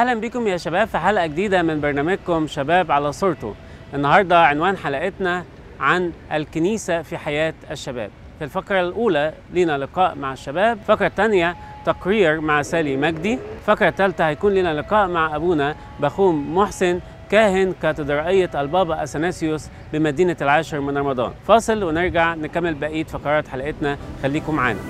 اهلا بكم يا شباب في حلقه جديده من برنامجكم شباب على صورته النهارده عنوان حلقتنا عن الكنيسه في حياه الشباب في الفقره الاولى لينا لقاء مع الشباب الفقره الثانيه تقرير مع سالي مجدي الفقره الثالثه هيكون لنا لقاء مع ابونا بخوم محسن كاهن كاتدرائية البابا أثناسيوس بمدينة العاشر من رمضان فاصل ونرجع نكمل بقية فقرات حلقتنا خليكم معانا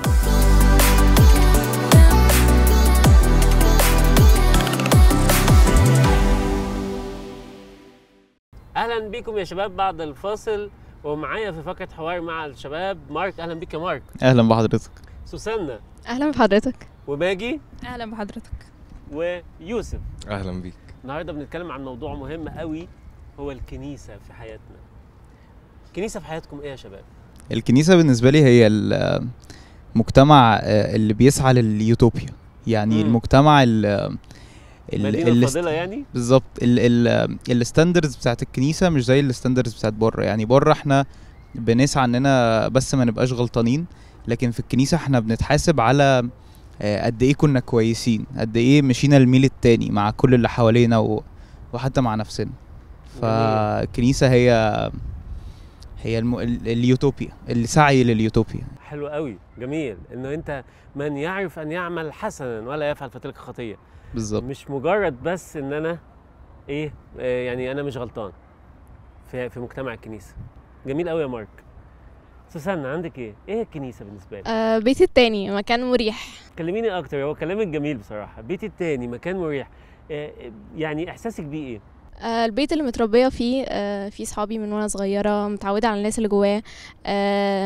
اهلا بيكم يا شباب بعد الفاصل ومعايا في فقره حوار مع الشباب مارك اهلا بيك يا مارك اهلا بحضرتك سوسانا اهلا بحضرتك وماجي اهلا بحضرتك ويوسف اهلا بيك النهارده بنتكلم عن موضوع مهم قوي هو الكنيسه في حياتنا الكنيسه في حياتكم ايه يا شباب الكنيسه بالنسبه لي هي المجتمع آه، اللي بيسعى لليوتوبيا يعني م. المجتمع اللي مدينه فاضله يعني بالظبط الستاندرز بتاعت الكنيسه مش زي الستاندرز بتاعت بره يعني بره احنا بنسعى اننا بس ما نبقاش غلطانين لكن في الكنيسه احنا بنتحاسب على آه، قد ايه كنا كويسين قد ايه مشينا الميل التاني مع كل اللي حوالينا و... وحتى مع نفسنا فالكنيسه هي هي الم... اليوتوبيا السعي لليوتوبيا حلو قوي جميل انه انت من يعرف ان يعمل حسنا ولا يفعل فتلك خطيه بالظبط مش مجرد بس ان انا ايه آه، يعني انا مش غلطان في في مجتمع الكنيسه جميل قوي يا مارك سوسان عندك ايه؟ ايه الكنيسه بالنسبه لك؟ آه بيتي التاني مكان مريح كلميني اكتر هو كلامك جميل بصراحه بيتي التاني مكان مريح آه، يعني احساسك بيه ايه؟ آه، البيت اللي متربيه فيه فيه صحابي من وانا صغيره متعوده على الناس اللي جواه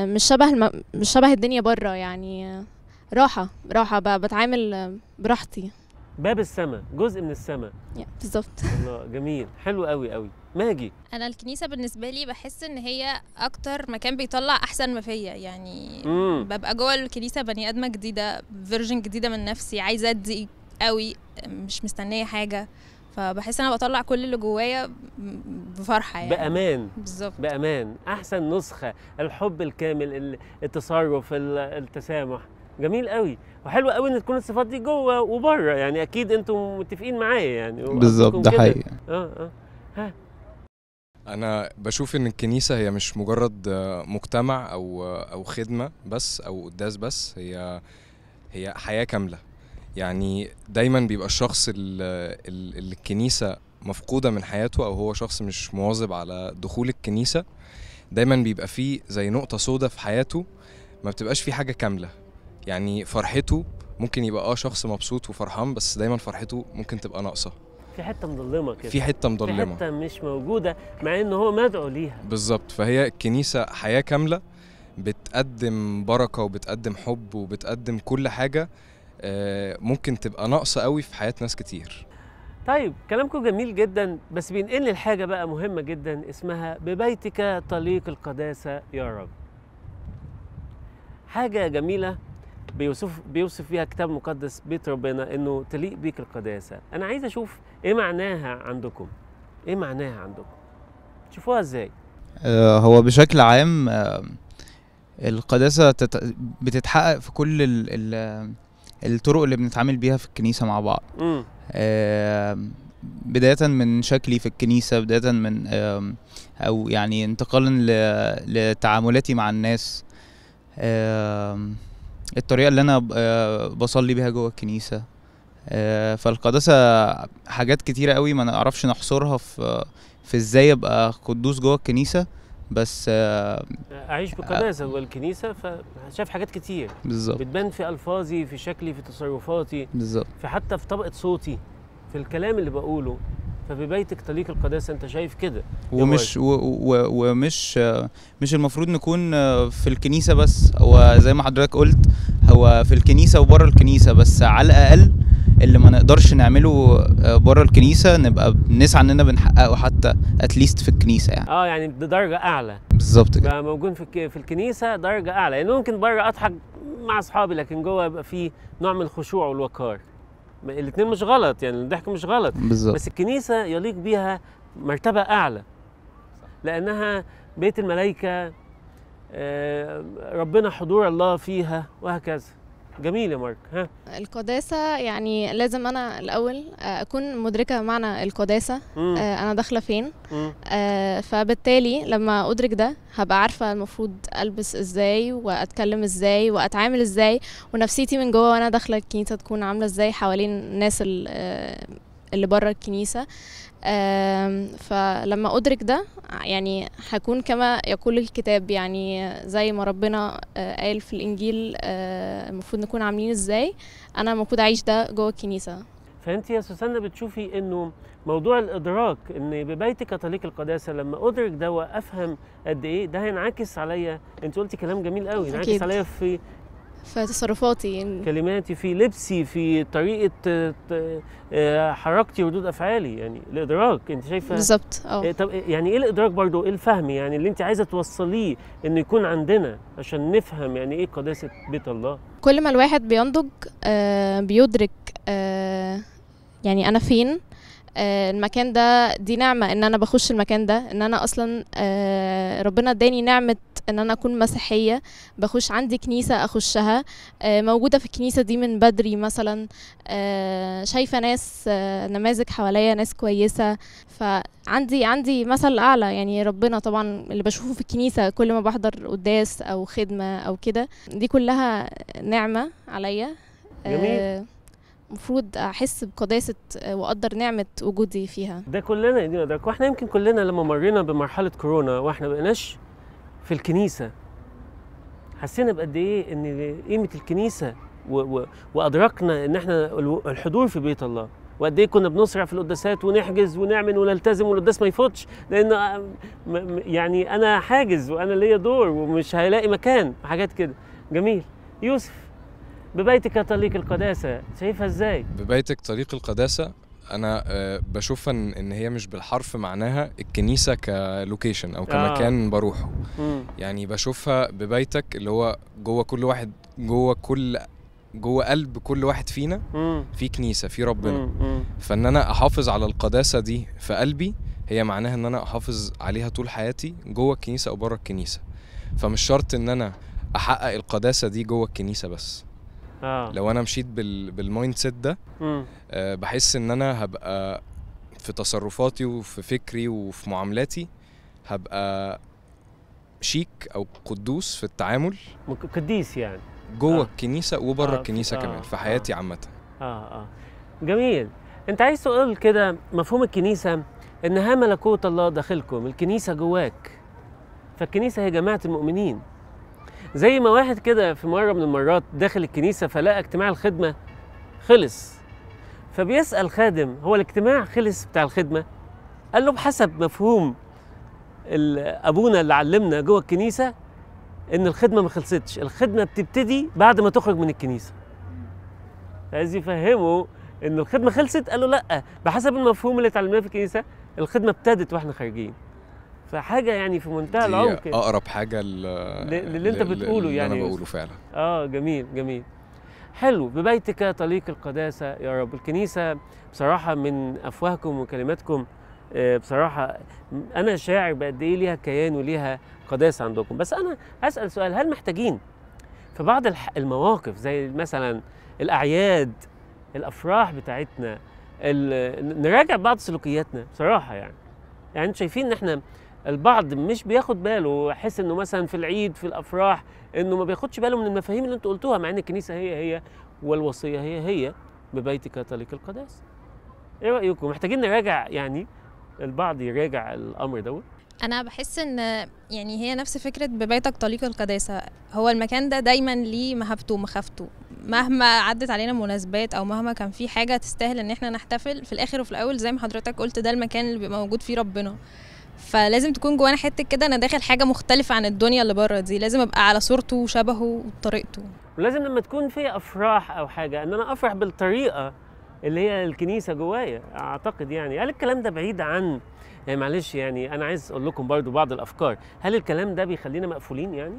مش شبه الم... مش شبه الدنيا بره يعني راحه راحه بتعامل براحتي باب السماء جزء من السماء بالظبط الله جميل حلو قوي قوي ماجي انا الكنيسه بالنسبه لي بحس ان هي اكتر مكان بيطلع احسن ما فيا يعني مم. ببقى جوه الكنيسه بني ادمه جديده فيرجن جديده من نفسي عايزه ادي قوي مش مستنيه حاجه فبحس انا بطلع كل اللي جوايا بفرحه يعني بامان بالظبط بامان احسن نسخه الحب الكامل التصرف التسامح جميل قوي وحلو قوي ان تكون الصفات دي جوه وبره يعني اكيد انتم متفقين معايا يعني بالظبط ده حقيقي اه اه ها. انا بشوف ان الكنيسه هي مش مجرد مجتمع او او خدمه بس او قداس بس هي هي حياه كامله يعني دايما بيبقى الشخص اللي الكنيسه مفقوده من حياته او هو شخص مش مواظب على دخول الكنيسه دايما بيبقى فيه زي نقطه سودة في حياته ما بتبقاش فيه حاجه كامله يعني فرحته ممكن يبقى اه شخص مبسوط وفرحان بس دايما فرحته ممكن تبقى ناقصه في حته مضلمه كده في حته مضلمه في حته مش موجوده مع ان هو مدعو ليها بالظبط فهي الكنيسه حياه كامله بتقدم بركه وبتقدم حب وبتقدم كل حاجه آه، ممكن تبقى ناقصه قوي في حياه ناس كتير طيب كلامكم جميل جدا بس بينقلني لحاجه بقى مهمه جدا اسمها ببيتك طليق القداسه يا رب حاجه جميله بيوصف بيوصف فيها الكتاب المقدس بيت ربنا انه تليق بيك القداسه انا عايز اشوف ايه معناها عندكم ايه معناها عندكم تشوفوها ازاي آه، هو بشكل عام آه، القداسه بتتحقق في كل ال الطرق اللي بنتعامل بيها في الكنيسه مع بعض بداية من شكلي في الكنيسة بداية من أو يعني انتقالا لتعاملاتي مع الناس الطريقه اللي انا آه، بصلي بيها جوه الكنيسه آه، فالقداسه حاجات كتيره قوي ما نعرفش نحصرها في في ازاي ابقى قدوس جوه الكنيسه بس آه، اعيش بقداسه جوه الكنيسه فشايف حاجات كتير بالظبط بتبان في الفاظي في شكلي في تصرفاتي بالظبط في حتى في طبقه صوتي في الكلام اللي بقوله فببيتك تليق القداسه انت شايف كده ومش و و ومش مش المفروض نكون في الكنيسه بس هو زي ما حضرتك قلت هو في الكنيسه وبره الكنيسه بس على الاقل اللي ما نقدرش نعمله آه، بره الكنيسه نبقى بنسعى اننا بنحققه حتى اتليست في الكنيسه يعني اه يعني بدرجه اعلى بالظبط كده موجود في في الكنيسه درجه اعلى يعني ممكن بره اضحك مع اصحابي لكن جوه يبقى في نوع من الخشوع والوقار الاثنين مش غلط يعني الضحك مش غلط بالزبط. بس الكنيسه يليق بيها مرتبه اعلى لانها بيت الملائكه آه، ربنا حضور الله فيها وهكذا جميل يا مارك ها القداسة يعني لازم أنا الأول أكون مدركة معنى القداسة آه، أنا داخلة فين آه، فبالتالي لما أدرك ده هبقى عارفة المفروض ألبس إزاي وأتكلم إزاي وأتعامل إزاي ونفسيتي من جوه وأنا داخلة الكنيسة تكون عاملة إزاي حوالين الناس آه، اللي بره الكنيسه فلما ادرك ده يعني هكون كما يقول الكتاب يعني زي ما ربنا آه، قال في الانجيل آه، المفروض نكون عاملين ازاي انا المفروض اعيش ده جوه الكنيسه فانت يا سوسنه بتشوفي انه موضوع الادراك ان ببيت كطليق القداسه لما ادرك ده وافهم قد ايه ده هينعكس عليا انت قلتي كلام جميل قوي ينعكس عليا في في تصرفاتي يعني. كلماتي في لبسي في طريقه آه، آه، آه، حركتي ردود افعالي يعني الادراك انت شايفه بالظبط اه طب يعني ايه الادراك برضو ايه الفهم يعني اللي انت عايزه توصليه انه يكون عندنا عشان نفهم يعني ايه قداسه بيت الله كل ما الواحد بينضج بيدرك يعني انا فين آه، المكان ده دي نعمة ان انا بخش المكان ده ان انا اصلا آه، ربنا اداني نعمة ان انا اكون مسيحية بخش عندي كنيسة اخشها آه، موجودة في الكنيسة دي من بدري مثلا شايفة ناس نماذج حواليا ناس كويسة فعندي عندي مثل اعلى يعني ربنا طبعا اللي بشوفه في الكنيسة كل ما بحضر قداس او خدمة او كده دي كلها نعمة عليا جميل. المفروض احس بقداسه آه، واقدر نعمه وجودي فيها ده كلنا يدينا ادراك واحنا يمكن كلنا لما مرينا بمرحله كورونا واحنا بقيناش في الكنيسه حسينا بقد ايه ان قيمه الكنيسه و و وادركنا ان احنا الحضور في بيت الله وقد ايه كنا بنسرع في القداسات ونحجز ونعمل ونلتزم والقداس ما يفوتش لان آه، يعني انا حاجز وانا ليا دور ومش هيلاقي مكان حاجات كده جميل يوسف ببيتك طريق القداسة شايفها ازاي؟ ببيتك طريق القداسة انا آه، بشوفها ان هي مش بالحرف معناها الكنيسه كلوكيشن او كمكان آه. بروحه مم. يعني بشوفها ببيتك اللي هو جوه كل واحد جوه كل جوه قلب كل واحد فينا مم. في كنيسه في ربنا مم. مم. فان انا احافظ على القداسه دي في قلبي هي معناها ان انا احافظ عليها طول حياتي جوه الكنيسه او بره الكنيسه فمش شرط ان انا احقق القداسه دي جوه الكنيسه بس آه. لو انا مشيت بال... بالمايند سيت ده آه بحس ان انا هبقى في تصرفاتي وفي فكري وفي معاملاتي هبقى شيك او قدوس في التعامل قديس يعني جوه آه. الكنيسه وبره آه. الكنيسه آه. كمان في آه. حياتي آه. عامه اه اه جميل انت عايز تقول كده مفهوم الكنيسه انها ملكوت الله داخلكم الكنيسه جواك فالكنيسه هي جماعه المؤمنين زي ما واحد كده في مرة من المرات داخل الكنيسة فلقى اجتماع الخدمة خلص فبيسأل خادم هو الاجتماع خلص بتاع الخدمة قال له بحسب مفهوم أبونا اللي علمنا جوه الكنيسة إن الخدمة ما خلصتش الخدمة بتبتدي بعد ما تخرج من الكنيسة عايز يفهمه إن الخدمة خلصت قال له لأ بحسب المفهوم اللي اتعلمناه في الكنيسة الخدمة ابتدت واحنا خارجين فحاجه يعني في منتهى العمق اقرب حاجه للي انت بتقوله يعني انا بقوله فعلا اه جميل جميل حلو ببيتك طليق القداسه يا رب الكنيسه بصراحه من افواهكم وكلماتكم آه، بصراحه انا شاعر بقد ايه ليها كيان وليها قداسه عندكم بس انا اسال سؤال هل محتاجين في بعض المواقف زي مثلا الاعياد الافراح بتاعتنا نراجع بعض سلوكياتنا بصراحه يعني يعني شايفين ان احنا البعض مش بياخد باله يحس انه مثلا في العيد في الافراح انه ما بياخدش باله من المفاهيم اللي انتوا قلتوها مع ان الكنيسه هي هي والوصيه هي هي ببيتك تليك القداس ايه رايكم محتاجين نراجع يعني البعض يراجع الامر دوت انا بحس ان يعني هي نفس فكره ببيتك طليق القداسه هو المكان ده دايما ليه مهابته ومخافته مهما عدت علينا مناسبات او مهما كان في حاجه تستاهل ان احنا نحتفل في الاخر وفي الاول زي ما حضرتك قلت ده المكان اللي بيبقى موجود فيه ربنا فلازم تكون جوانا حته كده انا داخل حاجه مختلفه عن الدنيا اللي بره دي لازم ابقى على صورته وشبهه وطريقته ولازم لما تكون في افراح او حاجه ان انا افرح بالطريقه اللي هي الكنيسه جوايا اعتقد يعني هل الكلام ده بعيد عن يعني معلش يعني انا عايز اقول لكم برضو بعض الافكار هل الكلام ده بيخلينا مقفولين يعني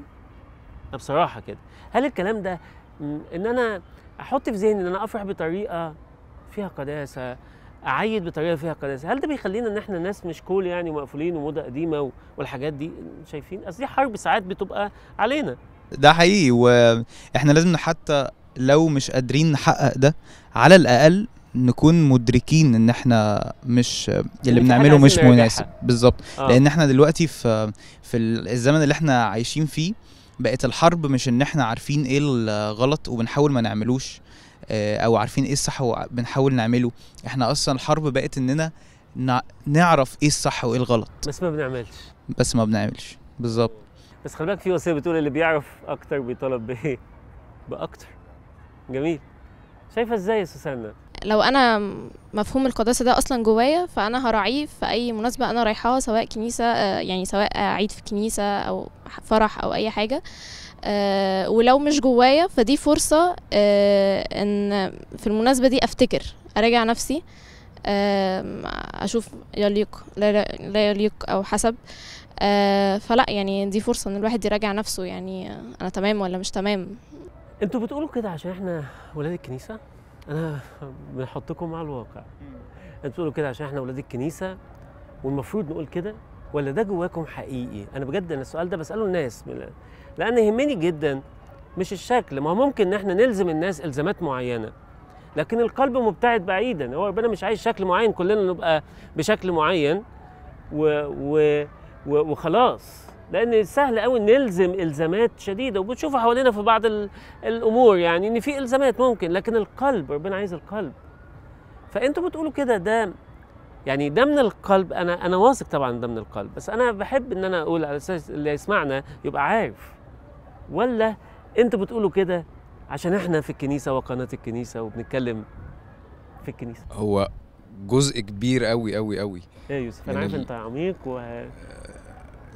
بصراحه كده هل الكلام ده ان انا احط في ذهني ان انا افرح بطريقه فيها قداسه اعيد بطريقه فيها قداسه هل ده بيخلينا ان احنا ناس مش كول يعني ومقفولين وموضه قديمه والحاجات دي شايفين اصل دي حرب ساعات بتبقى علينا ده حقيقي واحنا لازم حتى لو مش قادرين نحقق ده على الاقل نكون مدركين ان احنا مش اللي بنعمله مش مناسب بالظبط آه. لان احنا دلوقتي في في الزمن اللي احنا عايشين فيه بقت الحرب مش ان احنا عارفين ايه الغلط وبنحاول ما نعملوش آه، او عارفين ايه الصح وبنحاول نعمله احنا اصلا الحرب بقت اننا نعرف ايه الصح وايه الغلط بس ما بنعملش بس ما بنعملش بالظبط بس خلي بالك في وصيه بتقول اللي بيعرف اكتر بيطلب بايه باكتر جميل شايفه ازاي يا سوسانا لو انا مفهوم القداسه ده اصلا جوايا فانا هراعيه في اي مناسبه انا رايحاها سواء كنيسه آه، يعني سواء عيد في كنيسه او فرح او اي حاجه آه، ولو مش جوايا فدي فرصه آه، ان في المناسبه دي افتكر اراجع نفسي اشوف يليق لا يليق او حسب فلا يعني دي فرصه ان الواحد يراجع نفسه يعني انا تمام ولا مش تمام انتوا بتقولوا كده عشان احنا ولاد الكنيسه انا بنحطكم على الواقع انتوا بتقولوا كده عشان احنا اولاد الكنيسه والمفروض نقول كده ولا ده جواكم حقيقي انا بجد انا السؤال ده بساله الناس لان يهمني جدا مش الشكل ما هو ممكن ان احنا نلزم الناس الزامات معينه لكن القلب مبتعد بعيدا هو ربنا مش عايز شكل معين كلنا نبقى بشكل معين و, و... و... وخلاص لان سهل قوي نلزم الزامات شديده وبتشوفها حوالينا في بعض الامور يعني ان في الزامات ممكن لكن القلب ربنا عايز القلب فانتوا بتقولوا كده ده يعني ده من القلب انا انا واثق طبعا ده من القلب بس انا بحب ان انا اقول على اساس اللي يسمعنا يبقى عارف ولا انتوا بتقولوا كده عشان احنا في الكنيسه وقناه الكنيسه وبنتكلم في الكنيسه هو جزء كبير قوي قوي قوي ايه يا يوسف انا عارف انت عميق و آه،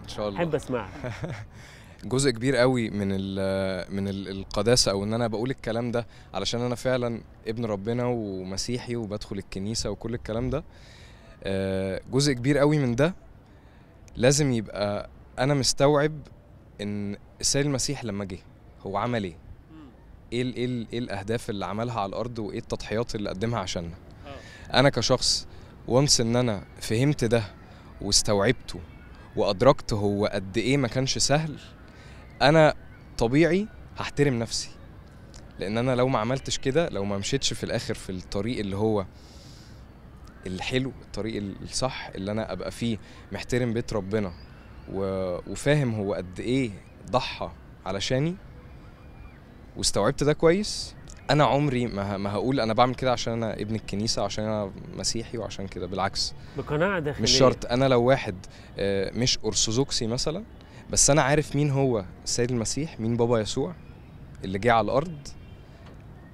شاء الله احب اسمعك جزء كبير قوي من الـ من الـ القداسه او ان انا بقول الكلام ده علشان انا فعلا ابن ربنا ومسيحي وبدخل الكنيسه وكل الكلام ده آه، جزء كبير قوي من ده لازم يبقى انا مستوعب ان السيد المسيح لما جه هو عمل ايه ايه الـ ايه, الـ إيه الاهداف اللي عملها على الارض وايه التضحيات اللي قدمها عشاننا آه. انا كشخص وانس ان انا فهمت ده واستوعبته وادركت هو قد ايه ما كانش سهل انا طبيعي هحترم نفسي لان انا لو ما عملتش كده لو ما مشيتش في الاخر في الطريق اللي هو الحلو الطريق الصح اللي انا ابقى فيه محترم بيت ربنا وفاهم هو قد ايه ضحى علشاني واستوعبت ده كويس انا عمري ما ما هقول انا بعمل كده عشان انا ابن الكنيسه عشان انا مسيحي وعشان كده بالعكس بقناعه داخليه مش شرط انا لو واحد آه، مش ارثوذكسي مثلا بس انا عارف مين هو السيد المسيح مين بابا يسوع اللي جه على الارض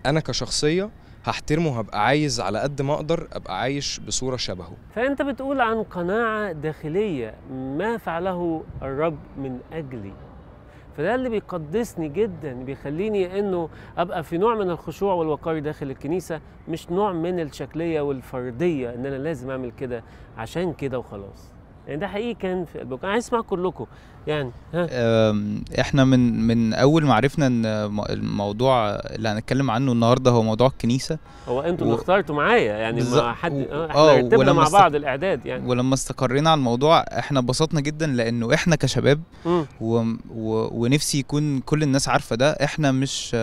انا كشخصيه هحترمه هبقى عايز على قد ما اقدر ابقى عايش بصوره شبهه فانت بتقول عن قناعه داخليه ما فعله الرب من اجلي فده اللي بيقدسني جدا بيخليني انه ابقى في نوع من الخشوع والوقار داخل الكنيسه مش نوع من الشكليه والفرديه ان انا لازم اعمل كده عشان كده وخلاص يعني ده حقيقي كان في قلبكم انا عايز اسمع كلكم يعني ها. احنا من من اول ما عرفنا ان الموضوع اللي هنتكلم عنه النهارده هو موضوع الكنيسه هو انتوا و... اللي اخترتوا معايا يعني بز... ما حد و... آه، احنا آه، رتبنا مع بعض است... الاعداد يعني ولما استقرينا على الموضوع احنا اتبسطنا جدا لانه احنا كشباب و... و... ونفسي يكون كل الناس عارفه ده احنا مش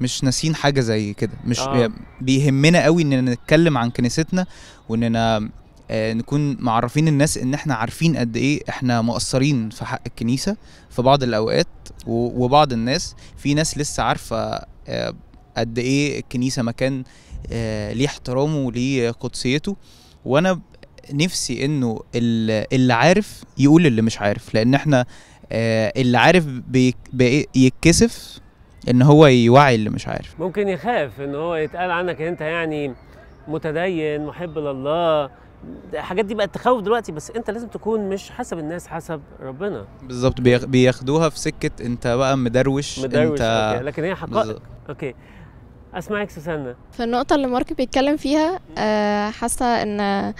مش ناسيين حاجه زي كده مش آه. بيهمنا قوي اننا نتكلم عن كنيستنا واننا آه، نكون معرفين الناس ان احنا عارفين قد ايه احنا مقصرين في حق الكنيسه في بعض الاوقات وبعض الناس في ناس لسه عارفه آه، قد ايه الكنيسه مكان آه، ليه احترامه وليه قدسيته وانا نفسي انه اللي عارف يقول اللي مش عارف لان احنا اللي عارف بيتكسف ان هو يوعي اللي مش عارف ممكن يخاف ان هو يتقال عنك ان انت يعني متدين محب لله الحاجات دي بقت تخوف دلوقتي بس انت لازم تكون مش حسب الناس حسب ربنا بالظبط بياخدوها في سكه انت بقى مدروش مدروش انت... أوكي. لكن هي حقائق بالزبط. اوكي اسمعك سوسنه في النقطه اللي مارك بيتكلم فيها آه، حاسه ان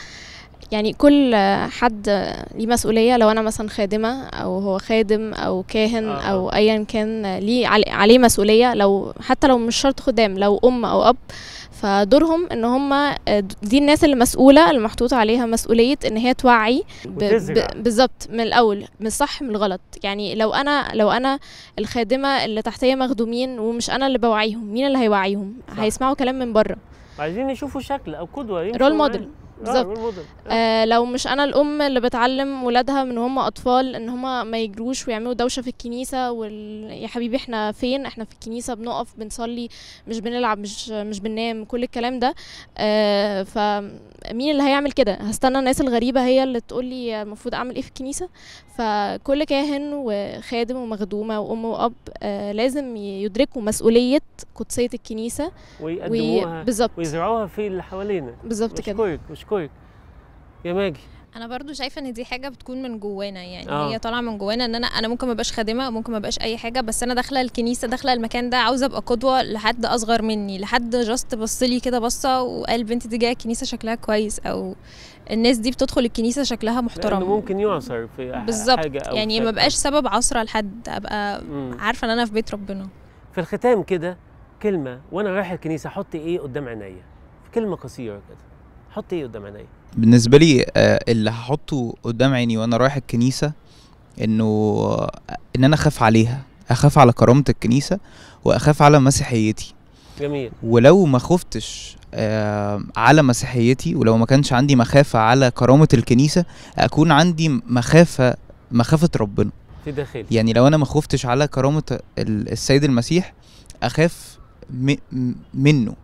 يعني كل حد ليه مسؤولية لو أنا مثلا خادمة أو هو خادم أو كاهن آه. أو أيا كان ليه عليه مسؤولية لو حتى لو مش شرط خدام لو أم أو أب فدورهم ان هم آه، دي الناس اللي مسؤوله اللي محطوط عليها مسؤوليه ان هي توعي بالظبط من الاول من الصح من الغلط يعني لو انا لو انا الخادمه اللي تحتيه مخدومين ومش انا اللي بوعيهم مين اللي هيوعيهم صح. هيسمعوا كلام من بره عايزين يشوفوا شكل او قدوه رول موديل آه، بالظبط آه. آه لو مش انا الام اللي بتعلم ولادها من هم اطفال ان هم ما يجروش ويعملوا دوشه في الكنيسه وال... يا حبيبي احنا فين احنا في الكنيسه بنقف بنصلي مش بنلعب مش مش بننام كل الكلام ده آه ف مين اللي هيعمل كده هستنى الناس الغريبه هي اللي تقول لي المفروض اعمل ايه في الكنيسه فكل كاهن وخادم ومخدومه وام واب آه، لازم يدركوا مسؤوليه قدسيه الكنيسه ويقدموها بالظبط ويزرعوها في اللي حوالينا بالظبط كده بشكرك بشكرك يا ماجي انا برضو شايفه ان دي حاجه بتكون من جوانا يعني أوه. هي طالعه من جوانا ان انا انا ممكن ما ابقاش خادمه ممكن ما ابقاش اي حاجه بس انا داخله الكنيسه داخله المكان ده عاوزه ابقى قدوه لحد اصغر مني لحد جاست بص لي كده بصه وقال البنت دي جايه الكنيسه شكلها كويس او الناس دي بتدخل الكنيسه شكلها محترم لأنه ممكن يعصر في حاجه بالظبط يعني ما بقاش سبب عصره لحد ابقى عارفه ان انا في بيت ربنا في الختام كده كلمه وانا رايح الكنيسه احط ايه قدام عينيا كلمه قصيره كده حط ايه قدام عينيا بالنسبه لي آه، اللي هحطه قدام عيني وانا رايح الكنيسه انه آه، ان انا اخاف عليها اخاف على كرامه الكنيسه واخاف على مسيحيتي جميل ولو ما خفتش آه، على مسيحيتي ولو ما كانش عندي مخافه على كرامه الكنيسه اكون عندي مخافه مخافه ربنا في داخلي يعني لو انا ما خفتش على كرامه السيد المسيح اخاف منه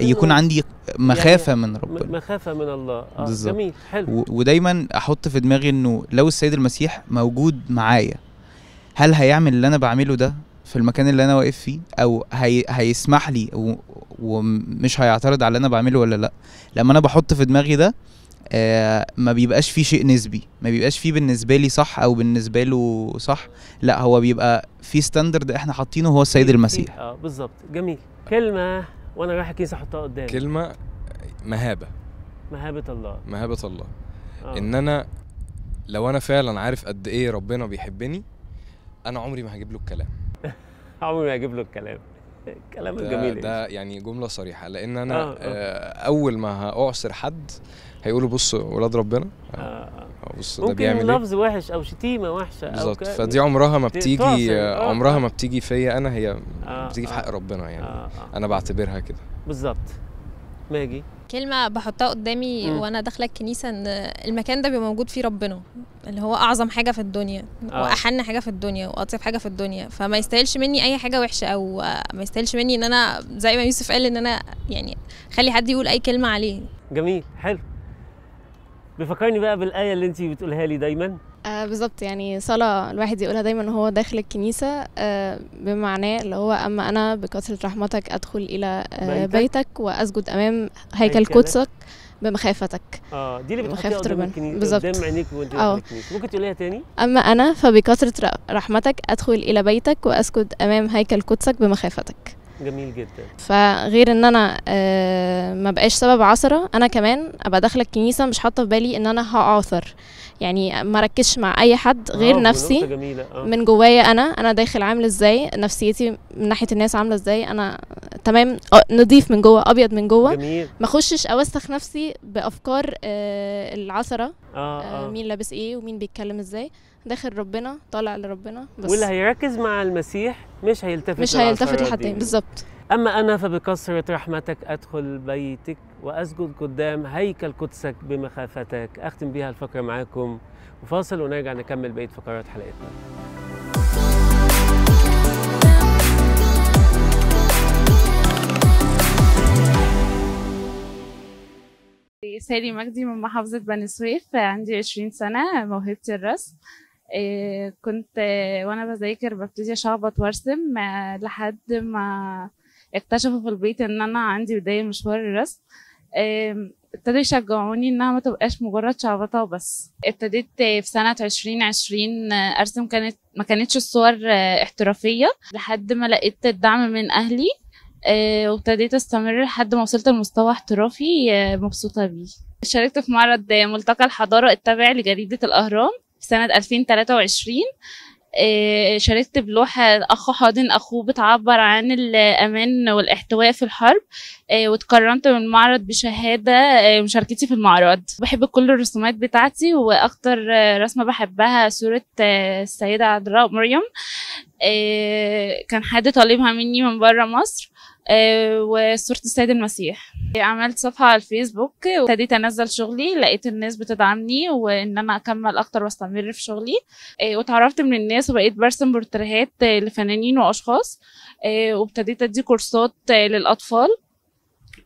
يكون عندي مخافه يعني من ربنا مخافه من الله آه جميل حلو ودايما احط في دماغي انه لو السيد المسيح موجود معايا هل هيعمل اللي انا بعمله ده في المكان اللي انا واقف فيه او هي... هيسمح لي و... ومش هيعترض على اللي انا بعمله ولا لا لما انا بحط في دماغي ده آه ما بيبقاش فيه شيء نسبي ما بيبقاش فيه بالنسبه لي صح او بالنسبه له صح لا هو بيبقى فيه ستاندرد احنا حاطينه هو السيد المسيح اه بالظبط جميل كلمه وانا رايح كيس احطها قدام كلمه مهابه مهابه الله مهابه الله آه. ان انا لو انا فعلا عارف قد ايه ربنا بيحبني انا عمري ما هجيب له الكلام عمري ما هجيب له الكلام كلام جميل ده يعني. يعني جمله صريحه لان انا آه. آه. آه، اول ما هاعصر حد هيقولوا بص ولاد ربنا آه. آه، بص ده بيعمل ممكن إيه؟ لفظ وحش او شتيمه وحشه او بالظبط فدي عمرها ما بتيجي آه. عمرها آه. ما بتيجي فيا انا هي آه. بتيجي في آه. حق ربنا يعني آه. انا بعتبرها كده بالظبط ماجي كلمة بحطها قدامي م. وانا داخلة الكنيسة ان المكان ده بيبقى موجود فيه ربنا اللي هو اعظم حاجة في الدنيا آه. واحن حاجة في الدنيا واطيب حاجة في الدنيا فما يستاهلش مني اي حاجة وحشة او ما يستاهلش مني ان انا زي ما يوسف قال ان انا يعني خلي حد يقول اي كلمة عليه جميل حلو بيفكرني بقى بالايه اللي انت بتقولها لي دايما آه بالظبط يعني صلاه الواحد يقولها دايما وهو داخل الكنيسه آه بمعناه اللي هو اما انا بكثره رحمتك ادخل الى آه بيتك, واسجد امام هيكل يعني؟ قدسك بمخافتك اه دي اللي بتحطيها قدام الكنيسه بالظبط قدام عينيك وانت آه. الكنيسه ممكن تقوليها تاني اما انا فبكثره رحمتك ادخل الى بيتك واسجد امام هيكل قدسك بمخافتك جميل جدا فغير ان انا آه، ما بقاش سبب عثره انا كمان ابقى داخله الكنيسه مش حاطه في بالي ان انا هعثر يعني ما ركزش مع اي حد غير آه نفسي جميلة. آه. من جوايا انا انا داخل عامل ازاي نفسيتي من ناحيه الناس عامله ازاي انا تمام آه، نضيف من جوه ابيض من جوه ما اخشش اوسخ نفسي بافكار آه العثره آه آه. آه مين لابس ايه ومين بيتكلم ازاي داخل ربنا طالع لربنا بس واللي هيركز مع المسيح مش هيلتفت مش هيلتفت لحد بالظبط أما أنا فبكثرة رحمتك أدخل بيتك وأسجد قدام هيكل قدسك بمخافتك أختم بيها الفقرة معاكم وفاصل ونرجع نكمل بقية فقرات حلقتنا سالي مجدي من محافظة بني سويف عندي 20 سنة موهبتي الرسم إيه، كنت وانا بذاكر ببتدي اشخبط وارسم لحد ما اكتشفوا في البيت ان انا عندي بدايه مشوار الرسم ابتدوا يشجعوني انها ما تبقاش مجرد شعبطه وبس ابتديت في سنه 2020 آه، ارسم كانت ما كانتش الصور آه، احترافيه لحد ما لقيت الدعم من اهلي آه، وابتديت استمر لحد ما وصلت لمستوى احترافي مبسوطه بيه شاركت في معرض ملتقى الحضاره التابع لجريده الاهرام في سنه 2023 آه، شاركت بلوحة أخ حاضن أخوه بتعبر عن الأمان والاحتواء في الحرب آه، واتكرمت من المعرض بشهادة آه، مشاركتي في المعرض بحب كل الرسومات بتاعتي وأكتر رسمة بحبها صورة السيدة عذراء مريم كان حد طالبها مني من بره مصر آه، وصورة السيد المسيح عملت صفحة على الفيسبوك وابتديت أنزل شغلي لقيت الناس بتدعمني وإن أنا أكمل أكتر وأستمر في شغلي آه، وتعرفت من الناس وبقيت برسم بورتريهات لفنانين وأشخاص آه، وابتديت أدي كورسات للأطفال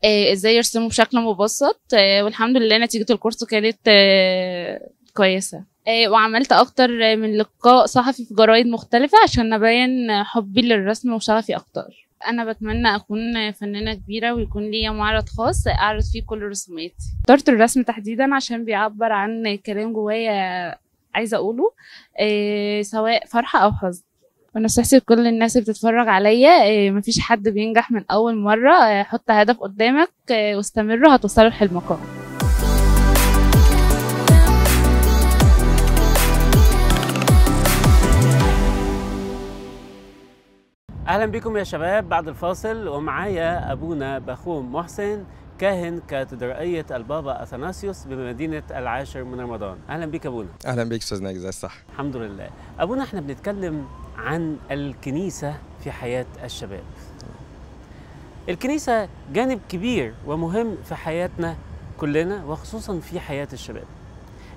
ازاي يرسموا بشكل مبسط والحمد لله نتيجة الكورس كانت كويسة وعملت أكتر من لقاء صحفي في جرايد مختلفة عشان أبين حبي للرسم وشغفي أكتر انا بتمنى اكون فنانه كبيره ويكون ليا معرض خاص اعرض فيه كل رسوماتي اخترت الرسم تحديدا عشان بيعبر عن كلام جوايا عايزه اقوله إيه سواء فرحه او حزن ونصيحتي لكل الناس اللي بتتفرج عليا إيه مفيش حد بينجح من اول مره آه، حط هدف قدامك آه، واستمر هتوصلوا لحلمك اهلا بكم يا شباب بعد الفاصل ومعايا ابونا بخوم محسن كاهن كاتدرائية البابا أثناسيوس بمدينة العاشر من رمضان أهلا بك أبونا أهلا بك أستاذ ناجي زي الصح الحمد لله أبونا إحنا بنتكلم عن الكنيسة في حياة الشباب الكنيسة جانب كبير ومهم في حياتنا كلنا وخصوصا في حياة الشباب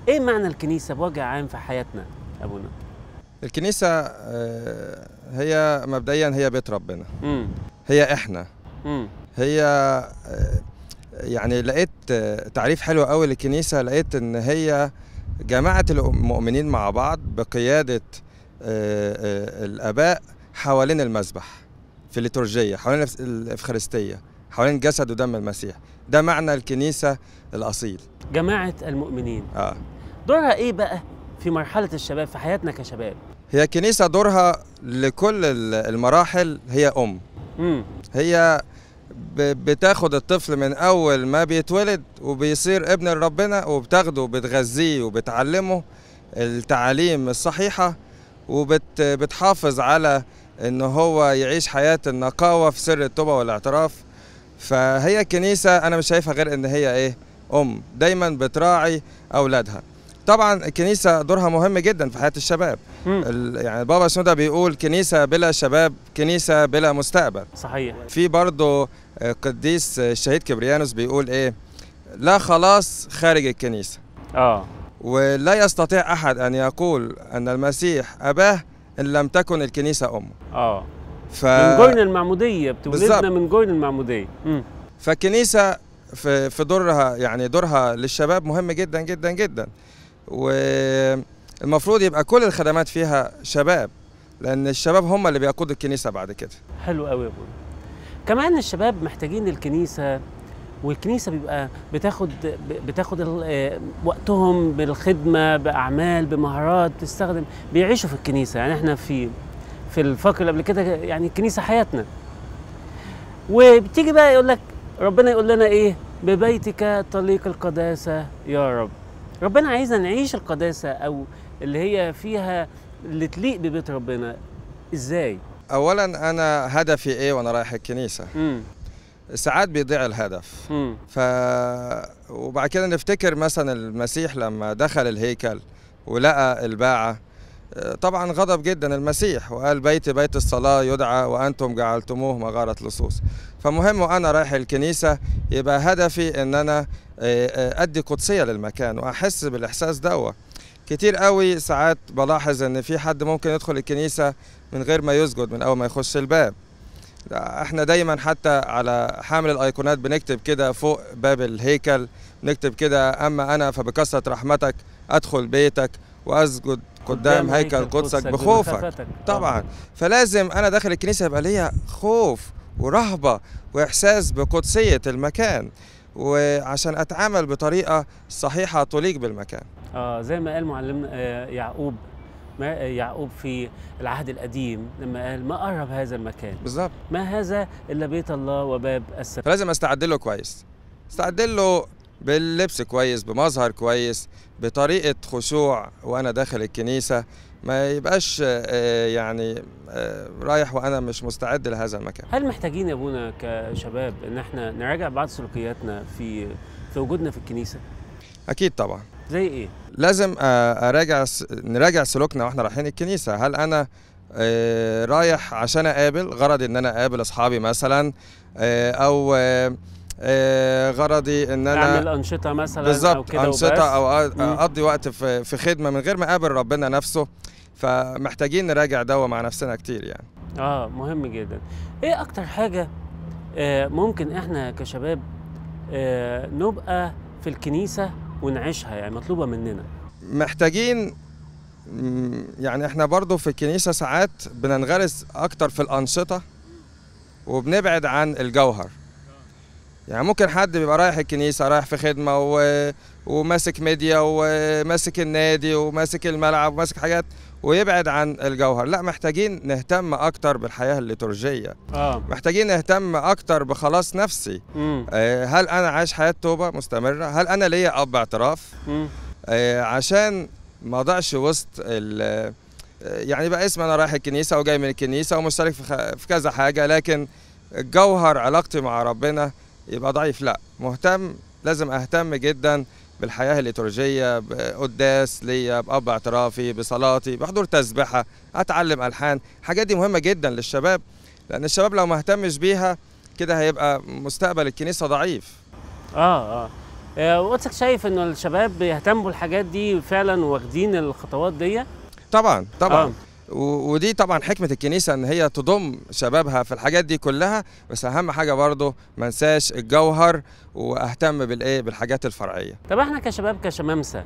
إيه معنى الكنيسة بوجه عام في حياتنا أبونا؟ الكنيسة آه، هي مبدئيا هي بيت ربنا هي احنا هي آه، يعني لقيت آه، تعريف حلو قوي للكنيسة لقيت ان هي جماعة المؤمنين مع بعض بقيادة الآباء حوالين المذبح في الليتورجية حوالين الإفخارستية حوالين جسد ودم المسيح ده معنى الكنيسة الأصيل جماعة المؤمنين آه. دورها إيه بقى في مرحله الشباب في حياتنا كشباب هي الكنيسه دورها لكل المراحل هي ام مم. هي بتاخد الطفل من اول ما بيتولد وبيصير ابن ربنا وبتاخده وبتغذيه وبتعلمه التعاليم الصحيحه وبتحافظ على ان هو يعيش حياه النقاوه في سر التوبه والاعتراف فهي الكنيسه انا مش شايفها غير ان هي ايه ام دايما بتراعي اولادها طبعا الكنيسه دورها مهم جدا في حياه الشباب يعني بابا سنوده بيقول كنيسه بلا شباب كنيسه بلا مستقبل صحيح في برضه آه، قديس آه، الشهيد كبريانوس بيقول ايه لا خلاص خارج الكنيسه اه ولا يستطيع احد ان يقول ان المسيح اباه ان لم تكن الكنيسه امه اه ف... من جوين المعموديه بتولدنا من جوين المعموديه مم. فالكنيسه في دورها يعني دورها للشباب مهم جدا جدا جدا والمفروض يبقى كل الخدمات فيها شباب لان الشباب هم اللي بيقودوا الكنيسه بعد كده حلو قوي يا بول كمان الشباب محتاجين الكنيسه والكنيسه بيبقى بتاخد بتاخد آه، وقتهم بالخدمه باعمال بمهارات تستخدم بيعيشوا في الكنيسه يعني احنا في في الفقر اللي قبل كده يعني الكنيسه حياتنا وبتيجي بقى يقول لك ربنا يقول لنا ايه ببيتك طليق القداسه يا رب ربنا عايزنا نعيش القداسة أو اللي هي فيها اللي تليق ببيت ربنا إزاي؟ أولا أنا هدفي إيه وأنا رايح الكنيسة؟ مم. ساعات بيضيع الهدف مم. ف وبعد كده نفتكر مثلا المسيح لما دخل الهيكل ولقى الباعة طبعا غضب جدا المسيح وقال بيتي بيت الصلاة يدعى وأنتم جعلتموه مغارة لصوص فمهم وأنا رايح الكنيسة يبقى هدفي أن أنا آه، آه، ادي قدسيه للمكان واحس بالاحساس دوت كتير قوي ساعات بلاحظ ان في حد ممكن يدخل الكنيسه من غير ما يسجد من اول ما يخش الباب احنا دايما حتى على حامل الايقونات بنكتب كده فوق باب الهيكل بنكتب كده اما انا فبكثره رحمتك ادخل بيتك واسجد قدام هيكل قدسك بخوفك آه. طبعا فلازم انا داخل الكنيسه يبقى ليا خوف ورهبه واحساس بقدسيه المكان وعشان اتعامل بطريقه صحيحه تليق بالمكان آه زي ما قال معلم آه، يعقوب ما يعقوب في العهد القديم لما قال ما قرب هذا المكان بالظبط ما هذا الا بيت الله وباب السر فلازم استعد له كويس استعد له باللبس كويس بمظهر كويس بطريقه خشوع وانا داخل الكنيسه ما يبقاش آه، يعني آه، رايح وانا مش مستعد لهذا المكان هل محتاجين يا ابونا كشباب ان احنا نراجع بعض سلوكياتنا في في وجودنا في الكنيسه اكيد طبعا زي ايه لازم آه، اراجع نراجع سلوكنا واحنا رايحين الكنيسه هل انا رايح عشان اقابل غرض ان انا اقابل اصحابي مثلا او آه، غرضي ان انا اعمل انشطه مثلا بالظبط او كده انشطه او اقضي وقت في في خدمه من غير ما اقابل ربنا نفسه فمحتاجين نراجع دوا مع نفسنا كتير يعني اه مهم جدا ايه اكتر حاجه آه، ممكن احنا كشباب آه، نبقى في الكنيسه ونعيشها يعني مطلوبه مننا محتاجين يعني احنا برضو في الكنيسه ساعات بننغرس اكتر في الانشطه وبنبعد عن الجوهر يعني ممكن حد بيبقى رايح الكنيسه رايح في خدمه و... وماسك ميديا وماسك النادي وماسك الملعب وماسك حاجات ويبعد عن الجوهر لا محتاجين نهتم اكتر بالحياه الليتورجيه آه. محتاجين نهتم اكتر بخلاص نفسي آه هل انا عايش حياه توبه مستمره هل انا ليا اب اعتراف آه عشان ما اضعش وسط ال آه، يعني بقى اسم انا رايح الكنيسه وجاي من الكنيسه ومشترك في, خ... في كذا حاجه لكن الجوهر علاقتي مع ربنا يبقى ضعيف لا مهتم لازم اهتم جدا بالحياه الليتورجيه بقداس ليا باب اعترافي بصلاتي بحضور تسبحه اتعلم الحان الحاجات دي مهمه جدا للشباب لان الشباب لو ما اهتمش بيها كده هيبقى مستقبل الكنيسه ضعيف اه اه, آه، وقتك شايف ان الشباب بيهتموا بالحاجات دي فعلا واخدين الخطوات دي طبعا طبعا آه. ودي طبعا حكمه الكنيسه ان هي تضم شبابها في الحاجات دي كلها بس اهم حاجه برضه ما انساش الجوهر واهتم بالايه بالحاجات الفرعيه طب احنا كشباب كشمامسه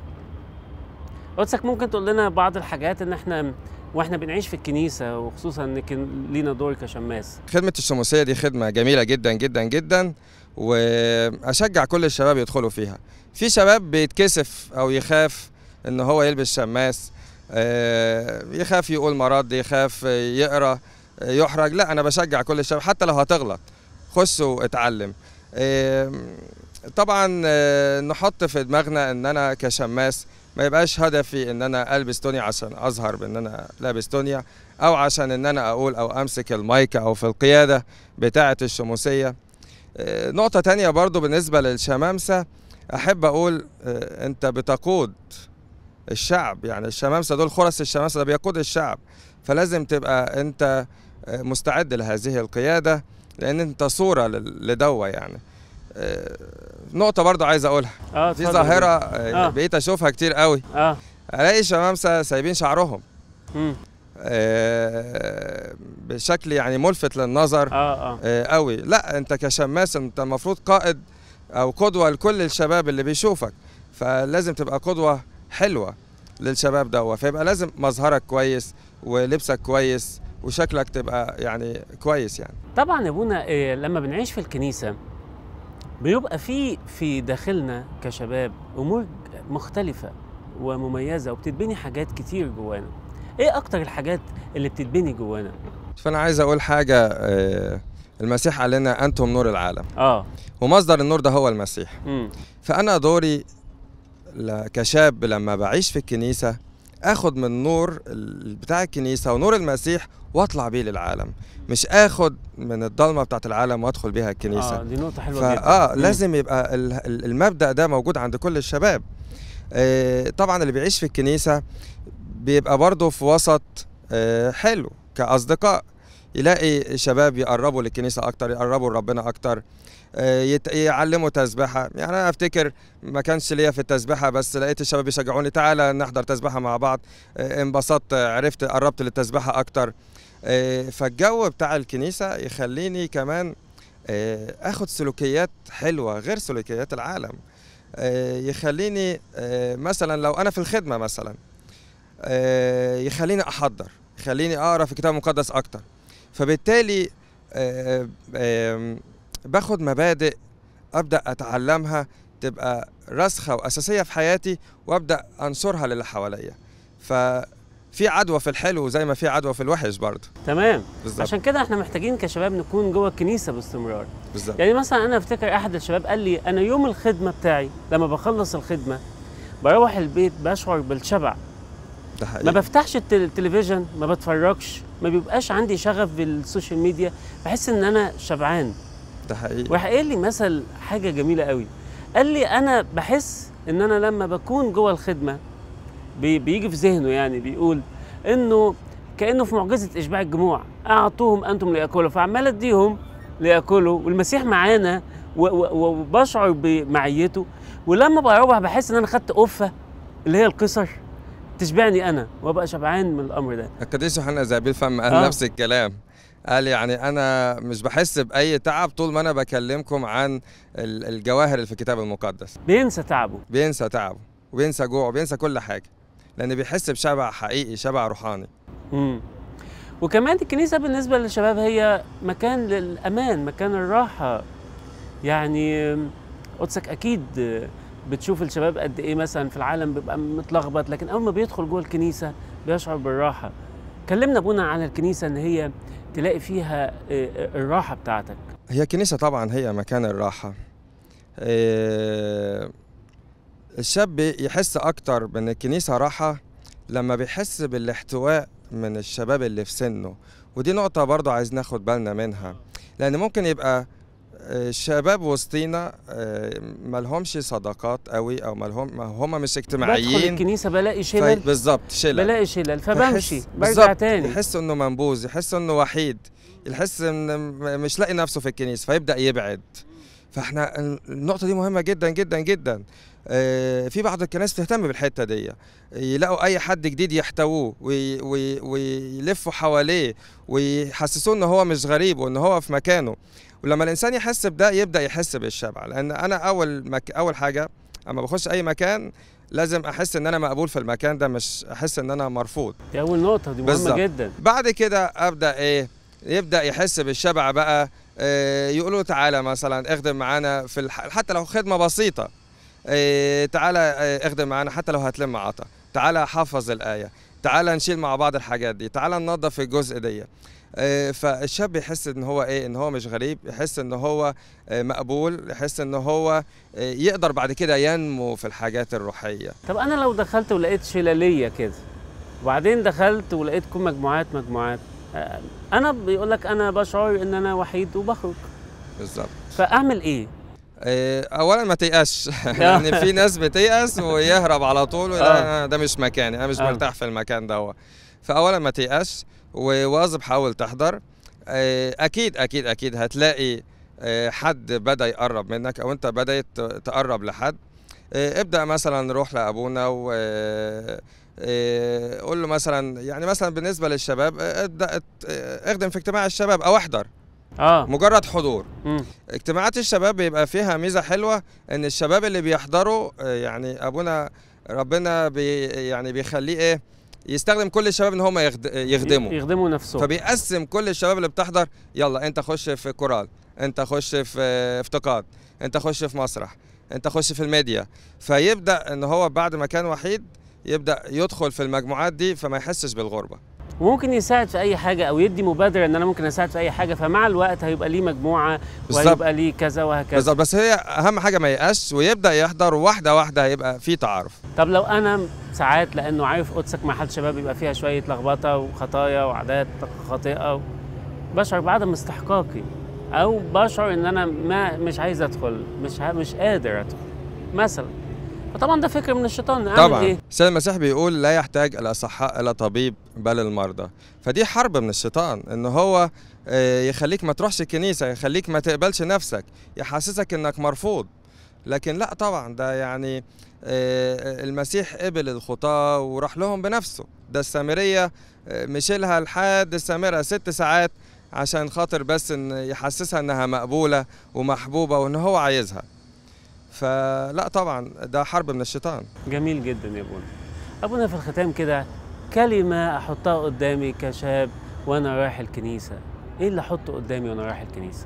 قدسك ممكن تقول لنا بعض الحاجات ان احنا واحنا بنعيش في الكنيسه وخصوصا ان كان لينا دور كشماس خدمه الشموسيه دي خدمه جميله جدا جدا جدا واشجع كل الشباب يدخلوا فيها في شباب بيتكسف او يخاف ان هو يلبس شماس آه، يخاف يقول مرض يخاف يقرا يحرج لا انا بشجع كل الشباب حتى لو هتغلط خش واتعلم آه، طبعا آه، نحط في دماغنا ان انا كشماس ما يبقاش هدفي ان انا البس تونيا عشان اظهر بان انا لابس تونيا او عشان ان انا اقول او امسك المايك او في القياده بتاعه الشموسيه نقطه تانية برضو بالنسبه للشمامسه احب اقول انت بتقود الشعب يعني الشمامسه دول خرس الشمامسه ده بيقود الشعب فلازم تبقى انت آه، مستعد لهذه القياده لان انت صوره لدوه يعني آه، نقطة برضه عايز أقولها آه دي ظاهرة آه،, آه. بقيت أشوفها كتير قوي آه. ألاقي شمامسة سايبين شعرهم بشكل يعني ملفت للنظر آه. آه قوي لا أنت كشماس أنت المفروض قائد أو قدوة لكل الشباب اللي بيشوفك فلازم تبقى قدوة حلوه للشباب ده فيبقى لازم مظهرك كويس ولبسك كويس وشكلك تبقى يعني كويس يعني طبعا يا ابونا إيه، لما بنعيش في الكنيسه بيبقى في في داخلنا كشباب امور مختلفه ومميزه وبتتبني حاجات كتير جوانا ايه اكتر الحاجات اللي بتتبني جوانا فانا عايز اقول حاجه إيه، المسيح قال لنا انتم نور العالم اه ومصدر النور ده هو المسيح م. فانا دوري كشاب لما بعيش في الكنيسة اخد من نور بتاع الكنيسة ونور المسيح واطلع بيه للعالم مش اخد من الضلمة بتاعت العالم وادخل بيها الكنيسة اه دي نقطة حلوة جدا اه لازم يبقى المبدأ ده موجود عند كل الشباب آه طبعا اللي بيعيش في الكنيسة بيبقى برضه في وسط آه حلو كأصدقاء يلاقي شباب يقربوا للكنيسة أكتر يقربوا لربنا أكتر يعلموا تسبحه يعني انا افتكر ما كانش ليا في التسبحه بس لقيت الشباب بيشجعوني تعالى نحضر تسبحه مع بعض آه، انبسطت عرفت قربت للتسبحه اكتر آه، فالجو بتاع الكنيسه يخليني كمان آه، اخد سلوكيات حلوه غير سلوكيات العالم يخليني مثلا لو انا في الخدمه مثلا يخليني احضر يخليني اقرا في الكتاب المقدس اكتر فبالتالي باخد مبادئ ابدا اتعلمها تبقى راسخه واساسيه في حياتي وابدا انشرها للي حواليا ففي عدوى في الحلو زي ما في عدوى في الوحش برضه تمام بالزبط. عشان كده احنا محتاجين كشباب نكون جوه الكنيسه باستمرار بالزبط. يعني مثلا انا افتكر احد الشباب قال لي انا يوم الخدمه بتاعي لما بخلص الخدمه بروح البيت بشعر بالشبع ده حقيقي. ما بفتحش التلفزيون ما بتفرجش ما بيبقاش عندي شغف بالسوشيال ميديا بحس ان انا شبعان ده حقيقي وراح لي مثل حاجه جميله قوي قال لي انا بحس ان انا لما بكون جوه الخدمه بي بيجي في ذهنه يعني بيقول انه كانه في معجزه اشباع الجموع اعطوهم انتم لياكلوا فعمال اديهم لياكلوا والمسيح معانا وبشعر بمعيته ولما بروح بحس ان انا خدت قفه اللي هي القصر تشبعني انا وابقى شبعان من الامر ده القديس يوحنا زابيل فهم قال آه. نفس الكلام قال يعني انا مش بحس باي تعب طول ما انا بكلمكم عن الجواهر اللي في الكتاب المقدس بينسى تعبه بينسى تعبه وبينسى جوعه بينسى كل حاجه لان بيحس بشبع حقيقي شبع روحاني امم وكمان الكنيسه بالنسبه للشباب هي مكان للامان مكان الراحه يعني قدسك اكيد بتشوف الشباب قد ايه مثلا في العالم بيبقى متلخبط لكن اول ما بيدخل جوه الكنيسه بيشعر بالراحه كلمنا ابونا على الكنيسه ان هي تلاقي فيها آه، آه، الراحه بتاعتك هي الكنيسه طبعا هي مكان الراحه آه، الشاب يحس اكتر بان الكنيسه راحه لما بيحس بالاحتواء من الشباب اللي في سنه ودي نقطه برضه عايز ناخد بالنا منها لان ممكن يبقى الشباب وسطينا آه، ما لهمش صداقات قوي او ما لهم هم مش اجتماعيين بدخل الكنيسه بلاقي شلل بالظبط شلل بلاقي شلل فبمشي برجع تاني يحس انه منبوذ يحس انه وحيد يحس ان مش لاقي نفسه في الكنيسه فيبدا يبعد فاحنا النقطه دي مهمه جدا جدا جدا آه، في بعض الكنائس تهتم بالحته دي يلاقوا اي حد جديد يحتووه ويلفوا حواليه ويحسسوه ان هو مش غريب وان هو في مكانه ولما الانسان يحس بده يبدا يحس بالشبع لان انا اول مك... اول حاجه اما بخش اي مكان لازم احس ان انا مقبول في المكان ده مش احس ان انا مرفوض دي اول نقطه دي مهمه بالزبط. جدا بعد كده ابدا ايه يبدا يحس بالشبع بقى إيه يقولوا تعالى مثلا اخدم معانا في الح... حتى لو خدمه بسيطه إيه تعالى إيه اخدم معانا حتى لو هتلم عطا تعالى حفظ الايه تعالى نشيل مع بعض الحاجات دي تعالى ننظف الجزء دي آه، فالشاب يحس ان هو ايه ان هو مش غريب يحس ان هو آه، مقبول يحس ان هو آه، يقدر بعد كده ينمو في الحاجات الروحيه طب انا لو دخلت ولقيت شلاليه كده وبعدين دخلت ولقيتكم مجموعات مجموعات انا بيقول لك انا بشعر ان انا وحيد وبخرج بالظبط فاعمل ايه اولا ما تيأسش يعني في ناس بتيأس ويهرب على طول ده مش مكاني انا مش مرتاح في المكان دوت فاولا ما تيأس وواظب حاول تحضر آه، اكيد اكيد اكيد هتلاقي آه، حد بدا يقرب منك او انت بدات تقرب لحد آه، ابدا مثلا روح لابونا و قول له مثلا يعني مثلا بالنسبه للشباب ابدا اخدم في اجتماع الشباب او احضر اه مجرد حضور مم. اجتماعات الشباب بيبقى فيها ميزه حلوه ان الشباب اللي بيحضروا يعني ابونا ربنا بي يعني بيخليه ايه يستخدم كل الشباب ان هم يخدموا يخدموا نفسهم فبيقسم كل الشباب اللي بتحضر يلا انت خش في كورال انت خش في افتقاد انت خش في مسرح انت خش في الميديا فيبدا ان هو بعد ما كان وحيد يبدا يدخل في المجموعات دي فما يحسش بالغربه وممكن يساعد في اي حاجه او يدي مبادره ان انا ممكن اساعد في اي حاجه فمع الوقت هيبقى ليه مجموعه وهيبقى ليه كذا وهكذا بالظبط بس هي اهم حاجه ما يقاش ويبدا يحضر واحده واحده هيبقى في تعارف طب لو انا ساعات لانه عارف قدسك محل شباب بيبقى فيها شويه لخبطه وخطايا وعادات خاطئه بشعر بعدم استحقاقي او بشعر ان انا ما مش عايز ادخل مش مش قادر ادخل مثلا فطبعا ده فكر من الشيطان طبعا إيه؟ السيد المسيح بيقول لا يحتاج الاصحاء الى طبيب بل المرضى فدي حرب من الشيطان ان هو آه، يخليك ما تروحش الكنيسه يخليك ما تقبلش نفسك يحسسك انك مرفوض لكن لا طبعا ده يعني آه، آه، المسيح قبل الخطاة وراح لهم بنفسه ده السامرية مشيلها لحد السامرة ست ساعات عشان خاطر بس إن يحسسها انها مقبولة ومحبوبة وان هو عايزها فلا طبعا ده حرب من الشيطان جميل جدا يا ابونا ابونا في الختام كده كلمه احطها قدامي كشاب وانا رايح الكنيسه ايه اللي احطه قدامي وانا رايح الكنيسه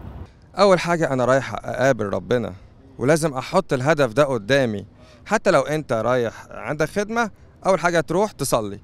اول حاجه انا رايح اقابل ربنا ولازم احط الهدف ده قدامي حتى لو انت رايح عندك خدمه اول حاجه تروح تصلي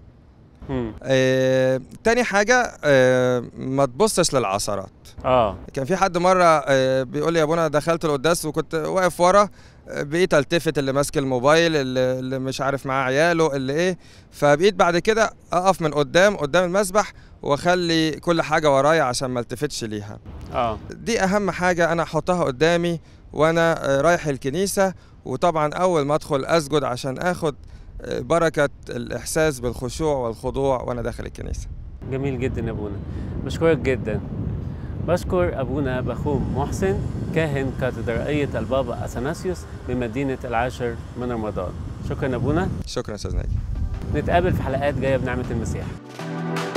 آه، تاني حاجه آه، ما تبصش للعثرات اه كان في حد مره آه، بيقول لي يا ابونا دخلت القداس وكنت واقف ورا بقيت التفت اللي ماسك الموبايل اللي, اللي مش عارف معاه عياله اللي ايه فبقيت بعد كده اقف من قدام قدام المسبح واخلي كل حاجه ورايا عشان ما التفتش ليها اه دي اهم حاجه انا احطها قدامي وانا آه، رايح الكنيسه وطبعا اول ما ادخل اسجد عشان اخد آه، بركه الاحساس بالخشوع والخضوع وانا داخل الكنيسه جميل جدا يا ابونا بشكرك جدا بشكر أبونا بخوم محسن كاهن كاتدرائية البابا أثناسيوس بمدينة العاشر من رمضان شكرا أبونا شكرا أستاذ ناجي نتقابل في حلقات جاية بنعمة المسيح